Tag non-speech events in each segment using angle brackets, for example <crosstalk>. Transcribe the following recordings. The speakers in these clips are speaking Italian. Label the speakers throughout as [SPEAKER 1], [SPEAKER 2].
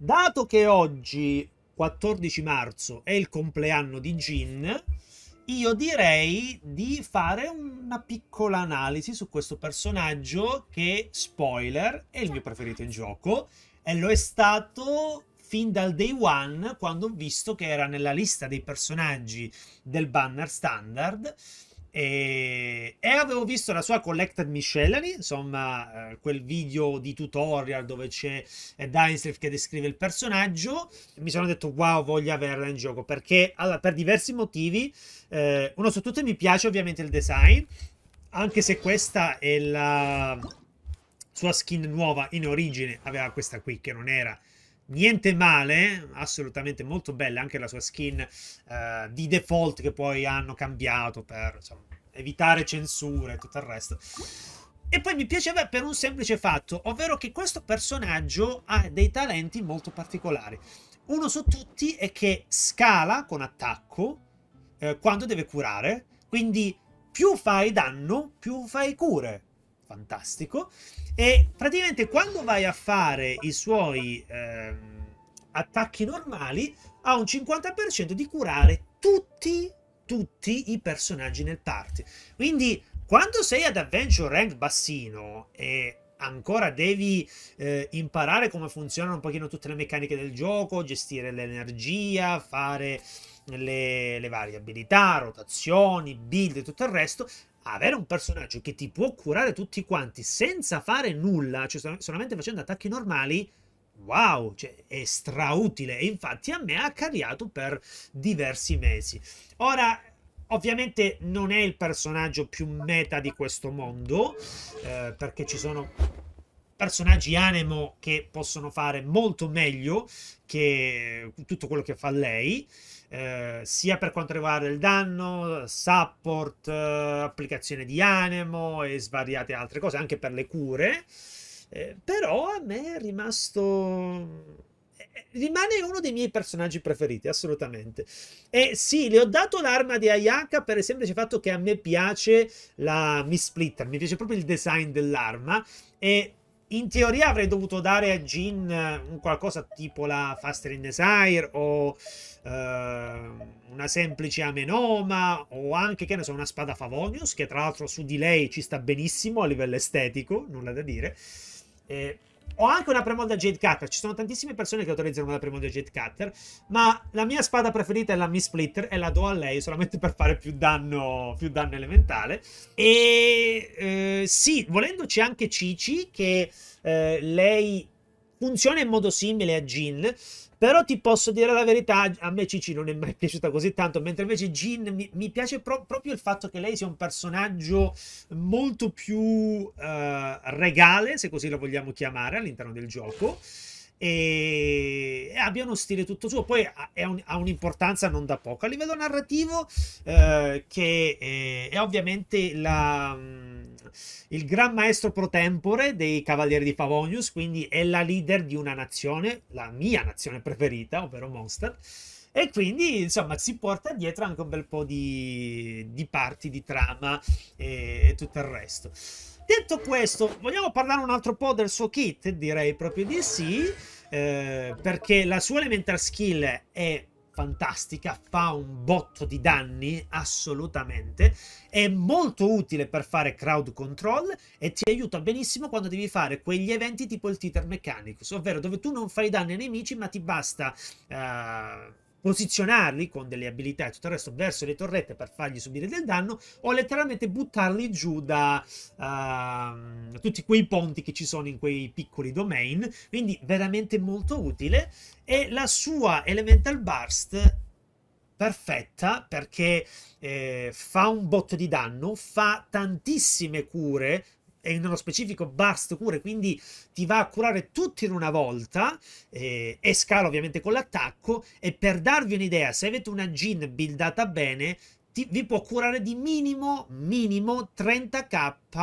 [SPEAKER 1] Dato che oggi, 14 marzo, è il compleanno di Gin, io direi di fare una piccola analisi su questo personaggio che, spoiler, è il mio preferito in gioco e lo è stato fin dal day one quando ho visto che era nella lista dei personaggi del banner standard e, e avevo visto la sua Collected Miscellany, insomma, eh, quel video di tutorial dove c'è eh, che descrive il personaggio. E Mi sono detto, wow, voglio averla in gioco perché allora, per diversi motivi. Eh, uno su tutti mi piace ovviamente il design, anche se questa è la sua skin nuova in origine aveva questa qui che non era niente male, assolutamente molto bella anche la sua skin eh, di default che poi hanno cambiato per insomma, evitare censure e tutto il resto. E poi mi piaceva per un semplice fatto, ovvero che questo personaggio ha dei talenti molto particolari. Uno su tutti è che scala con attacco eh, quando deve curare, quindi più fai danno, più fai cure fantastico. E praticamente quando vai a fare i suoi eh, attacchi normali, ha un 50% di curare tutti, tutti i personaggi nel party. Quindi quando sei ad adventure rank bassino e ancora devi eh, imparare come funzionano un pochino tutte le meccaniche del gioco, gestire l'energia, fare le, le varie abilità, rotazioni, build e tutto il resto, avere un personaggio che ti può curare tutti quanti senza fare nulla, cioè solamente facendo attacchi normali, wow, cioè è strautile. E infatti a me ha carriato per diversi mesi. Ora, ovviamente non è il personaggio più meta di questo mondo, eh, perché ci sono personaggi anemo che possono fare molto meglio che tutto quello che fa lei. Eh, sia per quanto riguarda il danno, support, eh, applicazione di Anemo e svariate altre cose, anche per le cure. Eh, però a me è rimasto eh, rimane uno dei miei personaggi preferiti, assolutamente. E sì, le ho dato l'arma di Ayaka per il semplice fatto che a me piace la Miss Splitter, mi piace proprio il design dell'arma e in teoria avrei dovuto dare a Jin qualcosa tipo la Faster in Desire o uh, una semplice amenoma o anche, che ne so, una spada Favonius, che tra l'altro su di lei ci sta benissimo a livello estetico, nulla da dire. Eh, ho anche una premolda Jade Cutter, ci sono tantissime persone che utilizzano la premolda Jade Cutter, ma la mia spada preferita è la Mi Splitter e la do a lei solamente per fare più danno, più danno elementale. E eh, sì, volendoci anche Cici che eh, lei funziona in modo simile a Gin, però ti posso dire la verità, a me Cici non è mai <laughs> piaciuta così tanto, mentre invece Gin mi, mi piace pro- proprio il fatto che lei sia un personaggio molto più uh, regale, se così lo vogliamo chiamare, all'interno del gioco e abbia uno stile tutto suo. Poi un, ha un'importanza non da poco a livello narrativo, eh, che è, è ovviamente la il gran maestro pro tempore dei Cavalieri di Favonius, quindi è la leader di una nazione, la mia nazione preferita, ovvero Monster. E quindi, insomma, si porta dietro anche un bel po' di, di parti, di trama e, e tutto il resto. Detto questo, vogliamo parlare un altro po' del suo kit? Direi proprio di sì, eh, perché la sua elementar skill è fantastica, fa un botto di danni assolutamente, è molto utile per fare crowd control e ti aiuta benissimo quando devi fare quegli eventi tipo il Titer Mechanics, ovvero dove tu non fai danni ai nemici ma ti basta... Uh, posizionarli con delle abilità e tutto il resto verso le torrette per fargli subire del danno o letteralmente buttarli giù da uh, tutti quei ponti che ci sono in quei piccoli domain quindi veramente molto utile e la sua elemental burst perfetta perché eh, fa un botto di danno fa tantissime cure e nello specifico Burst Cure, quindi ti va a curare tutti in una volta eh, e scala ovviamente con l'attacco e per darvi un'idea, se avete una gin buildata bene, ti, vi può curare di minimo, minimo 30k uh,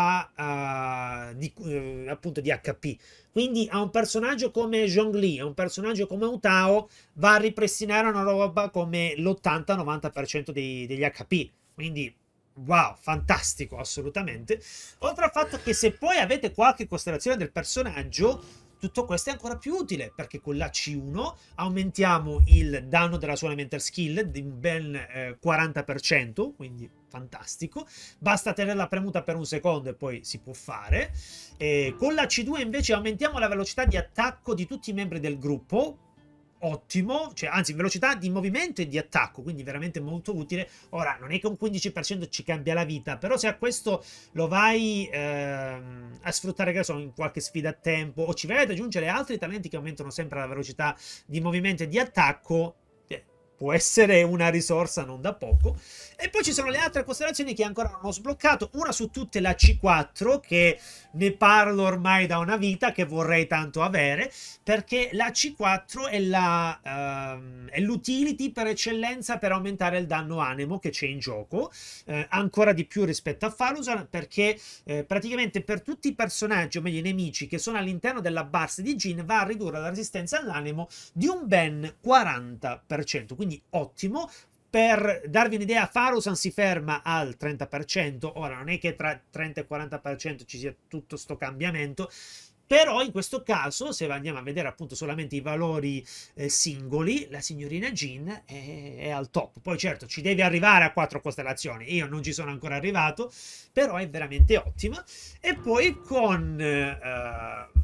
[SPEAKER 1] eh, di, uh, appunto di HP. Quindi a un personaggio come Zhongli, a un personaggio come Utao, va a ripristinare una roba come l'80-90% degli HP. Quindi wow, fantastico, assolutamente. Oltre al fatto che se poi avete qualche costellazione del personaggio, tutto questo è ancora più utile perché con la C1 aumentiamo il danno della sua elemental skill di un bel eh, 40%, quindi fantastico. Basta tenerla premuta per un secondo e poi si può fare. E con la C2 invece aumentiamo la velocità di attacco di tutti i membri del gruppo, ottimo, cioè, anzi velocità di movimento e di attacco, quindi veramente molto utile. Ora, non è che un 15% ci cambia la vita, però se a questo lo vai ehm, a sfruttare, che so, in qualche sfida a tempo, o ci vai ad aggiungere altri talenti che aumentano sempre la velocità di movimento e di attacco, può essere una risorsa non da poco. E poi ci sono le altre costellazioni che ancora non ho sbloccato, una su tutte la C4 che ne parlo ormai da una vita che vorrei tanto avere, perché la C4 è, la, uh, è l'utility per eccellenza per aumentare il danno animo che c'è in gioco, eh, ancora di più rispetto a Falusan, perché eh, praticamente per tutti i personaggi, o meglio i nemici, che sono all'interno della base di Gin, va a ridurre la resistenza all'animo di un ben 40%. Quindi quindi ottimo. Per darvi un'idea, Farosan si ferma al 30%, ora non è che tra 30 e 40% ci sia tutto questo cambiamento, però in questo caso, se andiamo a vedere appunto solamente i valori eh, singoli, la signorina Jean è, è, al top. Poi certo, ci deve arrivare a quattro costellazioni, io non ci sono ancora arrivato, però è veramente ottima. E poi con... Eh,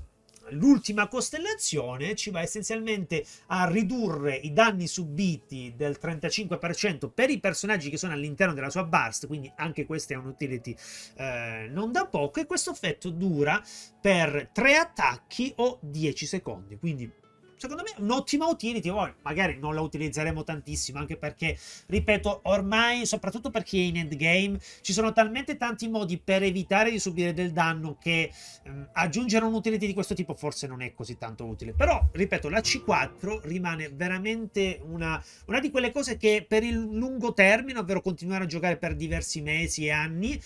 [SPEAKER 1] l'ultima costellazione ci va essenzialmente a ridurre i danni subiti del 35% per i personaggi che sono all'interno della sua burst, quindi anche questa è un'utility eh, non da poco e questo effetto dura per 3 attacchi o 10 secondi, quindi secondo me un'ottima utility, magari non la utilizzeremo tantissimo, anche perché, ripeto, ormai, soprattutto per chi è in endgame, ci sono talmente tanti modi per evitare di subire del danno che ehm, aggiungere un'utility di questo tipo forse non è così tanto utile. Però, ripeto, la C4 rimane veramente una, una di quelle cose che per il lungo termine, ovvero continuare a giocare per diversi mesi e anni,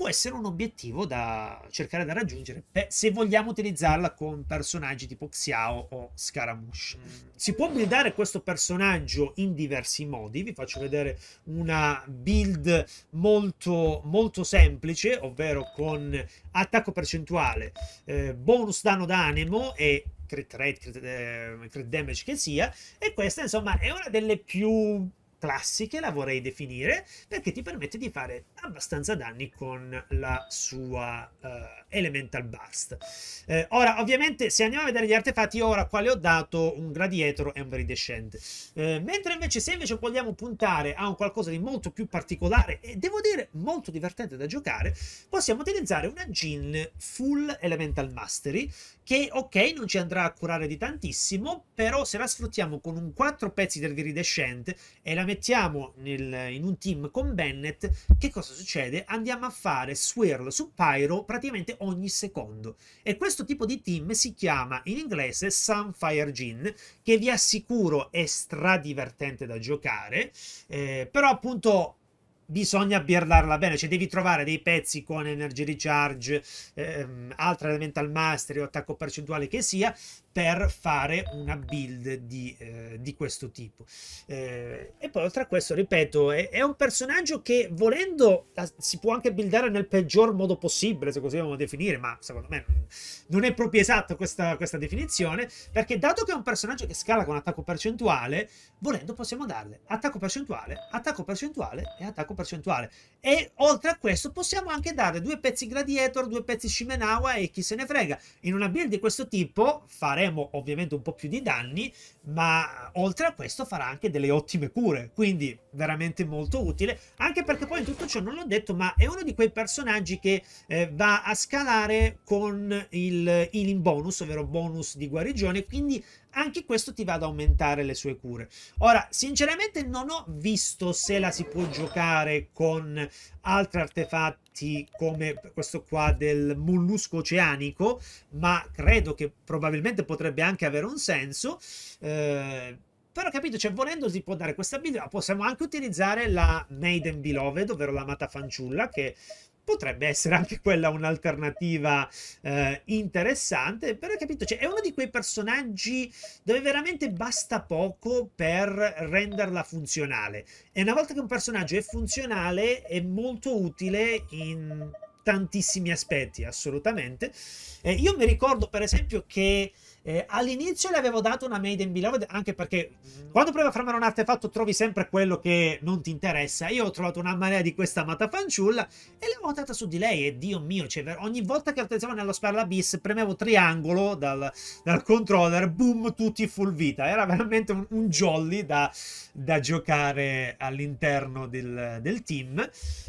[SPEAKER 1] può essere un obiettivo da cercare da raggiungere beh, se vogliamo utilizzarla con personaggi tipo Xiao o Scaramouche. Mm. Si può buildare questo personaggio in diversi modi, vi faccio vedere una build molto, molto semplice, ovvero con attacco percentuale, eh, bonus danno d'animo e crit rate, crit, eh, crit damage che sia, e questa insomma è una delle più classiche, la vorrei definire, perché ti permette di fare abbastanza danni con la sua uh, Elemental Burst. Eh, ora, ovviamente, se andiamo a vedere gli artefatti, ora quale ho dato un Gladiator e un Veridescente. Eh, mentre invece, se invece vogliamo puntare a un qualcosa di molto più particolare e, devo dire, molto divertente da giocare, possiamo utilizzare una Gin Full Elemental Mastery, che ok non ci andrà a curare di tantissimo, però se la sfruttiamo con un 4 pezzi del viridescente e la mettiamo nel, in un team con Bennett, che cosa succede? Andiamo a fare swirl su Pyro praticamente ogni secondo e questo tipo di team si chiama in inglese Sunfire Gin, che vi assicuro è stradivertente da giocare, eh, però appunto bisogna birlarla bene, cioè devi trovare dei pezzi con energy recharge, ehm, altra elemental mastery o attacco percentuale che sia, per fare una build di, eh, di questo tipo. Eh, e poi oltre a questo, ripeto, è, è un personaggio che volendo si può anche buildare nel peggior modo possibile, se così vogliamo definire, ma secondo me non, non è proprio esatta questa, questa, definizione, perché dato che è un personaggio che scala con attacco percentuale, volendo possiamo darle attacco percentuale, attacco percentuale e attacco percentuale. E oltre a questo possiamo anche dare due pezzi Gladiator, due pezzi Shimenawa e chi se ne frega. In una build di questo tipo fare faremo ovviamente un po' più di danni, ma oltre a questo farà anche delle ottime cure, quindi veramente molto utile, anche perché poi in tutto ciò non l'ho detto, ma è uno di quei personaggi che eh, va a scalare con il healing bonus, ovvero bonus di guarigione, quindi anche questo ti va ad aumentare le sue cure. Ora, sinceramente non ho visto se la si può giocare con altri artefatti come questo qua del mollusco oceanico, ma credo che probabilmente potrebbe anche avere un senso. Eh, però capito, cioè volendo si può dare questa abilità, possiamo anche utilizzare la Maiden Beloved, ovvero l'amata fanciulla, che potrebbe essere anche quella un'alternativa eh, interessante, però capito, cioè, è uno di quei personaggi dove veramente basta poco per renderla funzionale. E una volta che un personaggio è funzionale è molto utile in tantissimi aspetti, assolutamente. Eh, io mi ricordo per esempio che eh, all'inizio le avevo dato una Made in Beloved anche perché quando provi a farmare un artefatto trovi sempre quello che non ti interessa. Io ho trovato una marea di questa amata fanciulla e l'avevo data su di lei e Dio mio, cioè, ogni volta che utilizzavo nello Sperla Abyss premevo triangolo dal, dal, controller, boom, tutti full vita. Era veramente un, un jolly da, da giocare all'interno del, del team.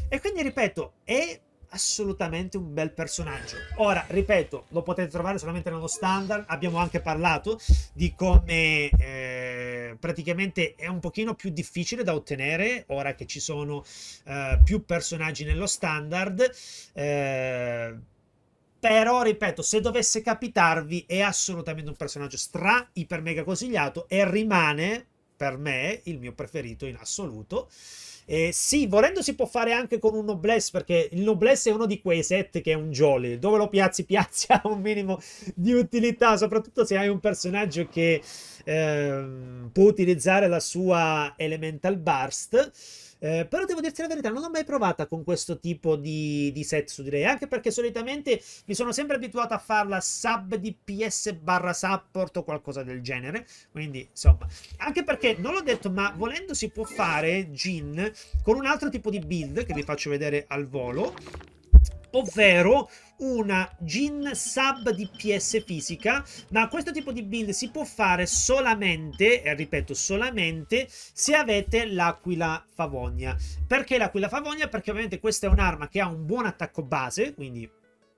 [SPEAKER 1] E quindi ripeto, è assolutamente un bel personaggio. Ora, ripeto, lo potete trovare solamente nello standard, abbiamo anche parlato di come eh, praticamente è un pochino più difficile da ottenere ora che ci sono eh, più personaggi nello standard. Eh, però, ripeto, se dovesse capitarvi, è assolutamente un personaggio stra, iper mega consigliato e rimane per me il mio preferito in assoluto. Eh, sì, volendo si può fare anche con un Noblesse, perché il Noblesse è uno di quei set che è un jolly. Dove lo piazzi, <laughs> piazzi ha un minimo di utilità, soprattutto se hai un personaggio che eh, può utilizzare la sua Elemental Burst. Eh, però devo dirti la verità, non l'ho mai provata con questo tipo di, di setsu, direi, anche perché solitamente mi sono sempre abituato a farla sub DPS barra support o qualcosa del genere. Quindi, insomma, anche perché non l'ho detto, ma volendo si può fare Jin con un altro tipo di build che vi faccio vedere al volo ovvero una Gin Sub DPS fisica, ma questo tipo di build si può fare solamente, e ripeto, solamente se avete l'Aquila Favogna. Perché l'Aquila Favogna? Perché ovviamente questa è un'arma che ha un buon attacco base, quindi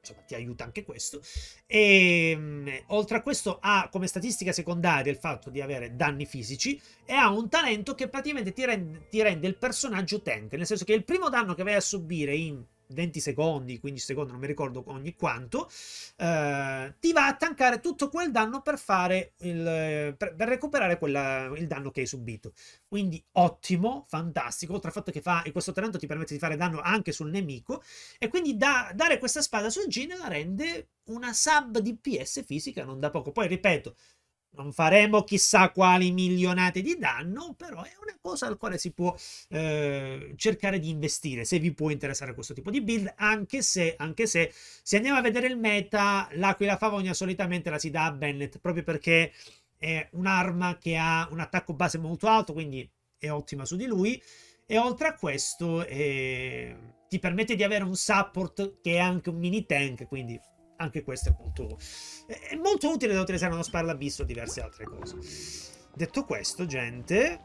[SPEAKER 1] insomma ti aiuta anche questo e ehm, oltre a questo ha come statistica secondaria il fatto di avere danni fisici e ha un talento che praticamente ti rende, ti rende il personaggio tank nel senso che il primo danno che vai a subire in 20 secondi, 15 secondi, non mi ricordo ogni quanto, eh, ti va a tankare tutto quel danno per, fare il, eh, per, per recuperare quella, il danno che hai subito. Quindi ottimo, fantastico, oltre al fatto che fa, questo talento ti permette di fare danno anche sul nemico, e quindi da, dare questa spada sul Gin la rende una sub DPS fisica non da poco. Poi ripeto, non faremo chissà quali milionate di danno, però è una cosa al quale si può eh, cercare di investire se vi può interessare questo tipo di build, anche se, anche se, se andiamo a vedere il meta, l'Aquila Favogna solitamente la si dà a Bennett proprio perché è un'arma che ha un attacco base molto alto, quindi è ottima su di lui. E oltre a questo eh, ti permette di avere un support che è anche un mini tank, quindi anche questo è molto, è molto utile da utilizzare uno spar all'abisso o diverse altre cose. Detto questo, gente,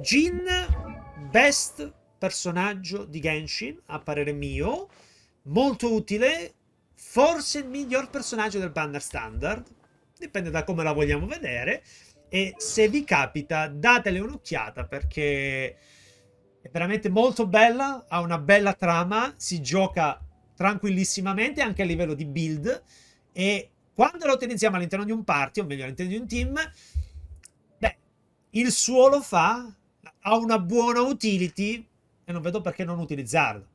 [SPEAKER 1] Jin, best personaggio di Genshin, a parere mio, molto utile, forse il miglior personaggio del banner standard, dipende da come la vogliamo vedere, e se vi capita datele un'occhiata perché è veramente molto bella, ha una bella trama, si gioca tranquillissimamente anche a livello di build e quando lo utilizziamo all'interno di un party, o meglio all'interno di un team, beh, il suo lo fa, ha una buona utility e non vedo perché non utilizzarlo.